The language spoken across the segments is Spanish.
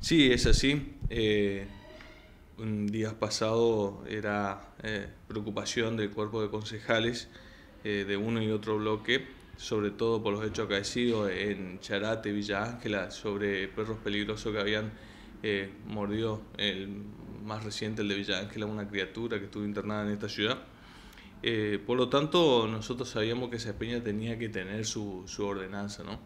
Sí, es así. un eh, días pasado era eh, preocupación del cuerpo de concejales eh, de uno y otro bloque, sobre todo por los hechos acaecidos en Charate, Villa Ángela, sobre perros peligrosos que habían mordido el más reciente, el de Villa Ángela, una criatura que estuvo internada en esta ciudad. por lo tanto, nosotros sabíamos que esa peña tenía que tener su, su ordenanza, ¿no?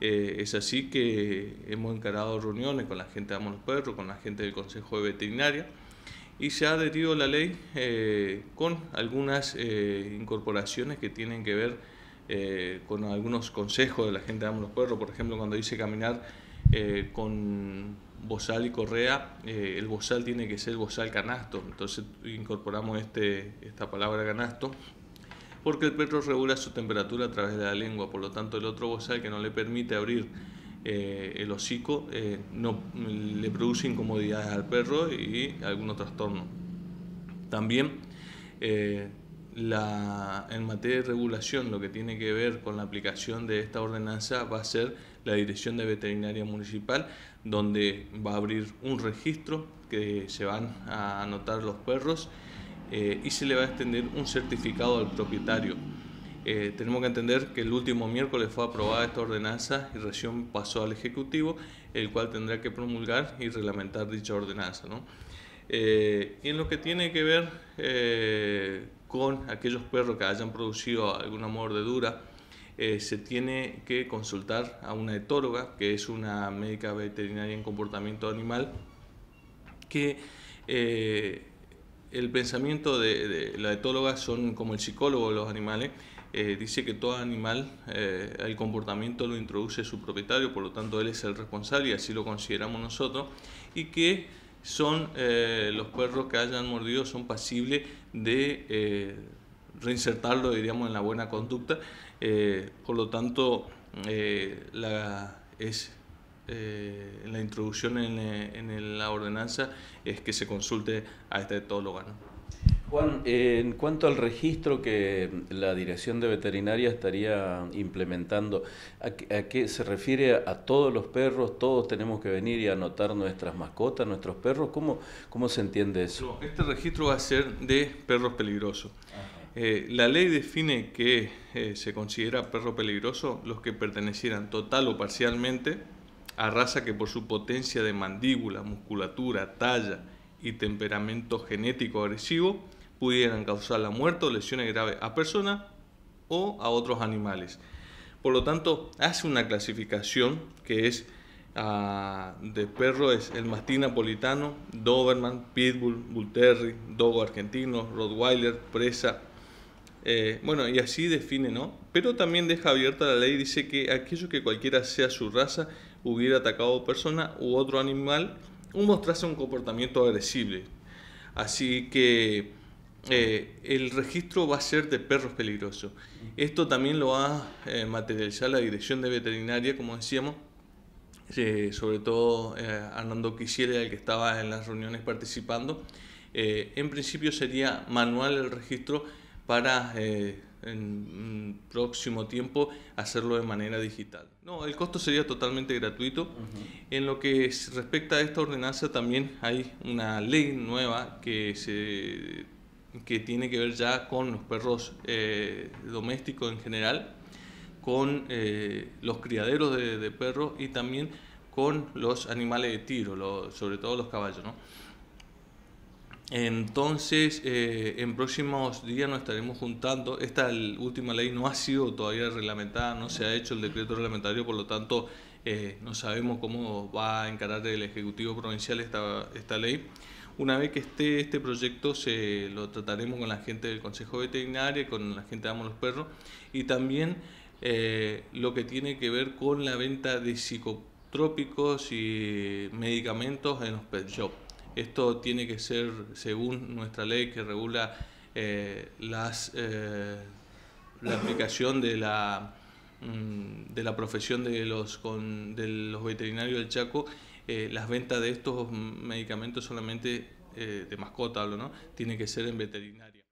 Eh, es así que hemos encarado reuniones con la gente de Amos Perros, con la gente del Consejo de Veterinaria y se ha adherido la ley eh, con algunas eh, incorporaciones que tienen que ver con algunos consejos de la gente de Amos Perros, por ejemplo cuando dice caminar con bozal y correa, el bozal tiene que ser bozal canasto, entonces incorporamos este, esta palabra canasto porque el perro regula su temperatura a través de la lengua, por lo tanto el otro bozal que no le permite abrir eh, el hocico eh, no, le produce incomodidades al perro y algún trastorno. También eh, en materia de regulación, lo que tiene que ver con la aplicación de esta ordenanza va a ser la Dirección de Veterinaria Municipal, donde va a abrir un registro que se van a anotar los perros eh, y se le va a extender un certificado al propietario. Eh, tenemos que entender que el último miércoles fue aprobada esta ordenanza y recién pasó al Ejecutivo, el cual tendrá que promulgar y reglamentar dicha ordenanza. ¿no? Eh, y en lo que tiene que ver con aquellos perros que hayan producido alguna mordedura, se tiene que consultar a una etóloga, que es una médica veterinaria en comportamiento animal, que el pensamiento de, la etóloga son como el psicólogo de los animales. Eh, dice que todo animal, eh, el comportamiento lo introduce su propietario, por lo tanto él es el responsable y así lo consideramos nosotros. Y que son eh, los perros que hayan mordido son pasibles de reinsertarlo, diríamos, en la buena conducta. por lo tanto, la, es eh, la introducción en, eh, en, la ordenanza es que se consulte a este etólogo ¿no? Juan, en cuanto al registro que la Dirección de Veterinaria estaría implementando, ¿a, qué se refiere a, todos los perros? ¿Todos tenemos que venir y anotar nuestras mascotas, nuestros perros? ¿Cómo, se entiende eso? este registro va a ser de perros peligrosos. Eh, la ley define que se considera perro peligroso los que pertenecieran total o parcialmente a raza que por su potencia de mandíbula, musculatura, talla y temperamento genético agresivo pudieran causar la muerte o lesiones graves a personas o a otros animales. Por lo tanto, hace una clasificación que es ah, de perro, es el mastín napolitano, Doberman, Pitbull, Bull Dogo argentino, Rottweiler, Presa, eh, bueno, y así define, ¿no? Pero también deja abierta la ley, dice que aquello que cualquiera sea su raza hubiera atacado persona u otro animal o mostrase un comportamiento agresivo. Así que eh, el registro va a ser de perros peligrosos. Esto también lo va a eh, materializar la dirección de veterinaria, como decíamos, eh, sobre todo Arnando Quisiera, el que estaba en las reuniones participando. en principio sería manual el registro para en mm, próximo tiempo hacerlo de manera digital. No, el costo sería totalmente gratuito. En lo que respecta a esta ordenanza también hay una ley nueva que se que tiene que ver ya con los perros eh, domésticos en general, con eh, los criaderos de, perros y también con los animales de tiro, sobre todo los caballos. ¿no? Entonces, eh, en próximos días nos estaremos juntando. Esta última ley no ha sido todavía reglamentada, no se ha hecho el decreto reglamentario, por lo tanto, eh, no sabemos cómo va a encarar el Ejecutivo Provincial esta, esta ley. Una vez que esté este proyecto, se lo trataremos con la gente del Consejo Veterinario, con la gente de Amo los Perros y también eh, lo que tiene que ver con la venta de psicotrópicos y medicamentos en los pet shops. Esto tiene que ser según nuestra ley que regula eh, las, eh, la aplicación de la, mm, de la profesión de los, de los veterinarios del Chaco. Eh, las ventas de estos medicamentos solamente de mascota, ¿no? Tiene que ser en veterinaria.